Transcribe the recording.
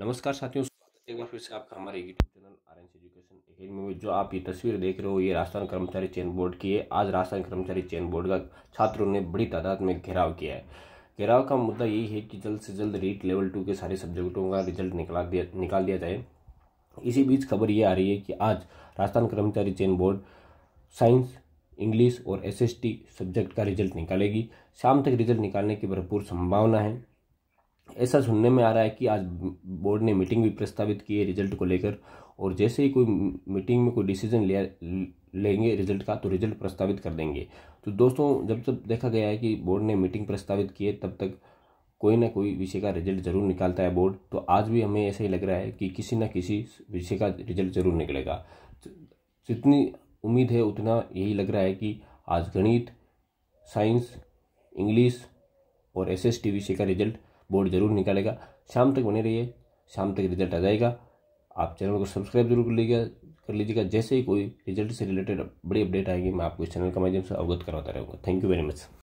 नमस्कार साथियों स्वागत है एक बार फिर से आपका हमारे YouTube channel R N Education Academy में जो आप ये तस्वीर देख रहे हो ये राजस्थान कर्मचारी चयन बोर्ड की है आज राजस्थान कर्मचारी चयन बोर्ड का छात्रों ने बड़ी तादाद में घेराव किया है घेराव का मुद्दा यही है कि जल्द से जल्द रीट लेवल टू के सारे सब्जेक्टों का रिजल्ट निकला दिया निकाल दिया जाए इसी बीच खबर ये आ रही है कि आज राजस्थान कर्मचारी चयन बोर्ड साइंस इंग्लिश और एसएसटी सब्जेक्ट का रिजल्ट निकालेगी शाम तक रिजल्ट निकालने की भरपूर संभावना है ऐसा सुनने में आ रहा है कि आज बोर्ड ने मीटिंग भी प्रस्तावित की है रिजल्ट को लेकर और जैसे ही कोई मीटिंग में कोई डिसीजन लिया लेंगे रिजल्ट का तो रिजल्ट प्रस्तावित कर देंगे तो दोस्तों जब जब देखा गया है कि बोर्ड ने मीटिंग प्रस्तावित की है तब तक कोई ना कोई विषय का रिजल्ट ज़रूर निकालता है बोर्ड तो आज भी हमें ऐसा ही लग रहा है कि किसी न किसी विषय का रिजल्ट ज़रूर निकलेगा तो जितनी उम्मीद है उतना यही लग रहा है कि आज गणित साइंस इंग्लिश और एस एस टी विषय का रिजल्ट बोर्ड जरूर निकालेगा शाम तक बने रहिए शाम तक रिजल्ट आ जाएगा आप चैनल को सब्सक्राइब जरूर कर लीजिएगा कर लीजिएगा जैसे ही कोई रिजल्ट से रिलेटेड बड़ी अपडेट आएगी मैं आपको इस चैनल के माध्यम से अवगत करवाता रहूँगा थैंक यू वेरी मच